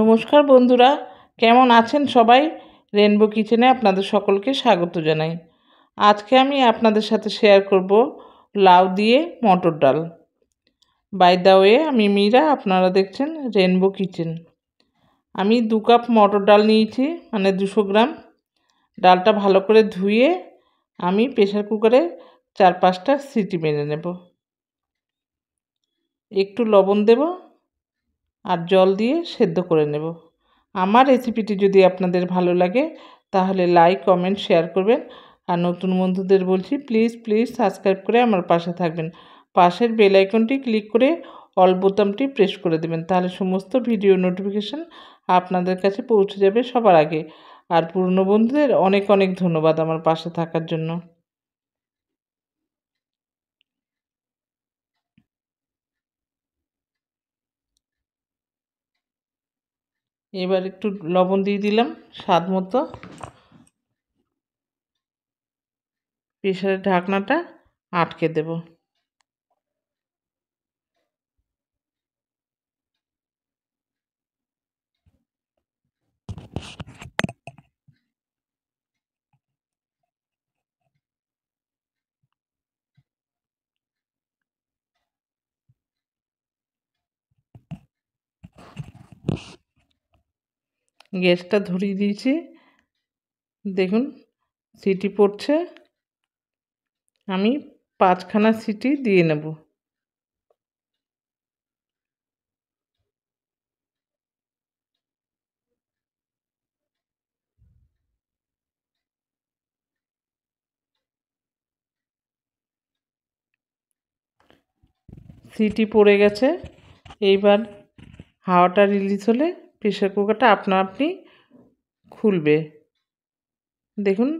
নমস্কার বন্ধুরা কেমন আছেন সবাই রেনবো কিচেনে আপনাদের সকলকে স্বাগত জানাই আজকে আমি আপনাদের সাথে শেয়ার করব লাউ দিয়ে মটর ডাল বাই দা ওয়ে আমি মীরা আপনারা দেখছেন রেনবো কিচেন আমি দু কাপ মটর ডাল নিয়েছি মানে দুশো গ্রাম ডালটা ভালো করে ধুয়ে আমি প্রেশার কুকারে চার পাঁচটা সিটি মেরে নেব একটু লবণ দেবো আর জল দিয়ে সেদ্ধ করে নেব আমার রেসিপিটি যদি আপনাদের ভালো লাগে তাহলে লাইক কমেন্ট শেয়ার করবেন আর নতুন বন্ধুদের বলছি প্লিজ প্লিজ সাবস্ক্রাইব করে আমার পাশে থাকবেন পাশের বেল আইকনটি ক্লিক করে অল বোতামটি প্রেস করে দেবেন তাহলে সমস্ত ভিডিও নোটিফিকেশান আপনাদের কাছে পৌঁছে যাবে সবার আগে আর পুরনো বন্ধুদের অনেক অনেক ধন্যবাদ আমার পাশে থাকার জন্য এবার একটু লবণ দিয়ে দিলাম স্বাদ মতো প্রেশারের ঢাকনাটা আটকে দেব গ্যাসটা ধরিয়ে দিয়েছি দেখুন সিটি পড়ছে আমি পাঁচখানা সিটি দিয়ে নেব সিটি পড়ে গেছে এইবার হাওয়াটা রিলিজ হলে প্রেশার কুকারটা আপনা আপনি খুলবে দেখুন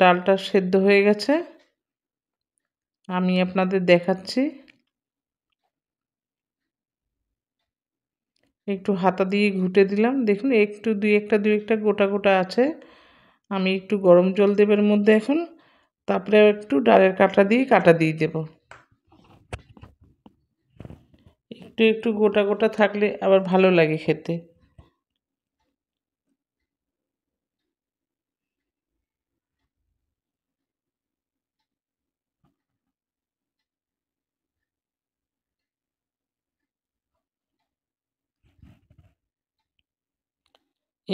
ডালটা সেদ্ধ হয়ে গেছে আমি আপনাদের দেখাচ্ছি একটু হাতা দিয়ে ঘুটে দিলাম দেখুন একটু দুই একটা দুই একটা গোটা গোটা আছে আমি একটু গরম জল দেবের মধ্যে এখন তারপরে একটু ডালের কাটা দিয়ে কাটা দিয়ে দেবো একটু একটু গোটা গোটা থাকলে আবার ভালো লাগে খেতে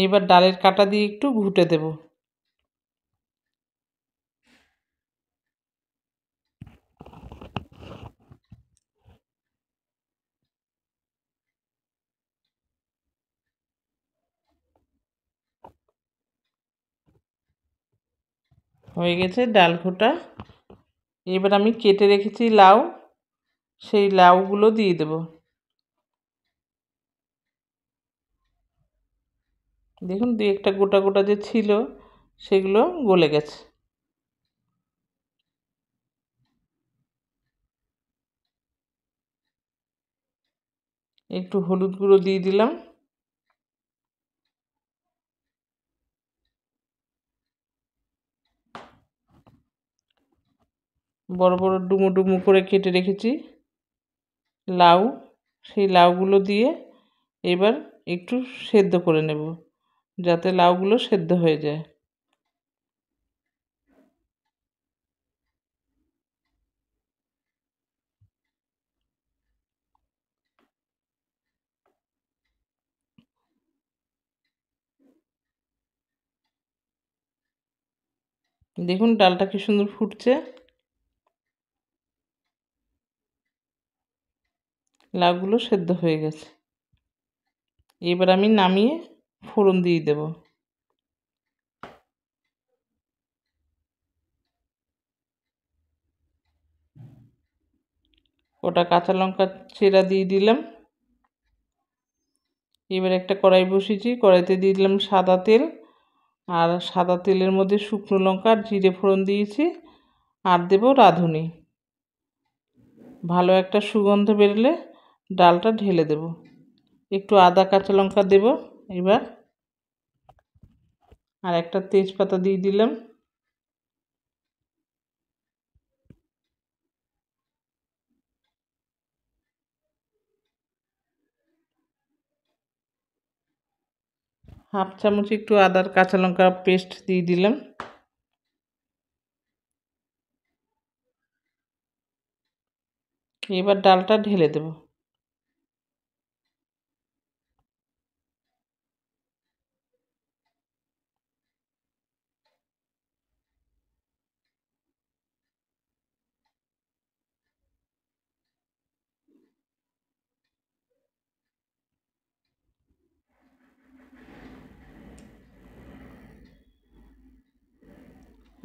এবার ডালের কাটা দিয়ে একটু ঘুটে দেবো হয়ে গেছে ডাল ঘোটা এবার আমি কেটে রেখেছি লাউ সেই লাউগুলো দিয়ে দেব দেখুন দু একটা গোটা গোটা যে ছিল সেগুলো গলে গেছে একটু হলুদ গুঁড়ো দিয়ে দিলাম বড় বড় ডুমো ডুমো করে কেটে রেখেছি লাউ সেই লাউগুলো দিয়ে এবার একটু সেদ্ধ করে নেব যাতে লাউগুলো সেদ্ধ হয়ে যায় দেখুন ডালটা কি সুন্দর ফুটছে লাউগুলো সেদ্ধ হয়ে গেছে এবার আমি নামিয়ে ফোড়ন দিয়ে দেব ওটা কাঁচা লঙ্কা চেরা দিয়ে দিলাম এবার একটা কড়াই বসিয়েছি কড়াইতে দিয়ে দিলাম সাদা তেল আর সাদা তেলের মধ্যে শুকনো লঙ্কা আর জিরে ফোড়ন দিয়েছি আর দেব রাঁধুনি ভালো একটা সুগন্ধ বেরোলে ডালটা ঢেলে দেব একটু আদা কাঁচা লঙ্কা দেব এবার আর একটা তেজপাতা দিয়ে দিলাম হাফ চামচ একটু আদার কাঁচা লঙ্কা পেস্ট দিয়ে দিলাম এবার ডালটা ঢেলে দেবো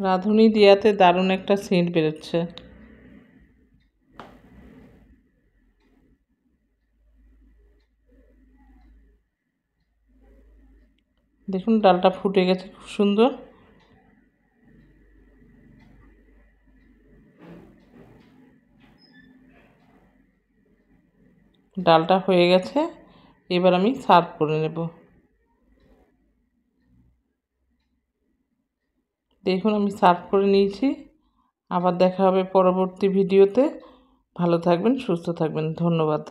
রাঁধুনি দিয়াতে দারুণ একটা সেন্ট বেরোচ্ছে দেখুন ডালটা ফুটে গেছে খুব সুন্দর ডালটা হয়ে গেছে এবার আমি সার্ভ করে নেবো দেখুন আমি সার্ভ করে নিয়েছি আবার দেখা হবে পরবর্তী ভিডিওতে ভালো থাকবেন সুস্থ থাকবেন ধন্যবাদ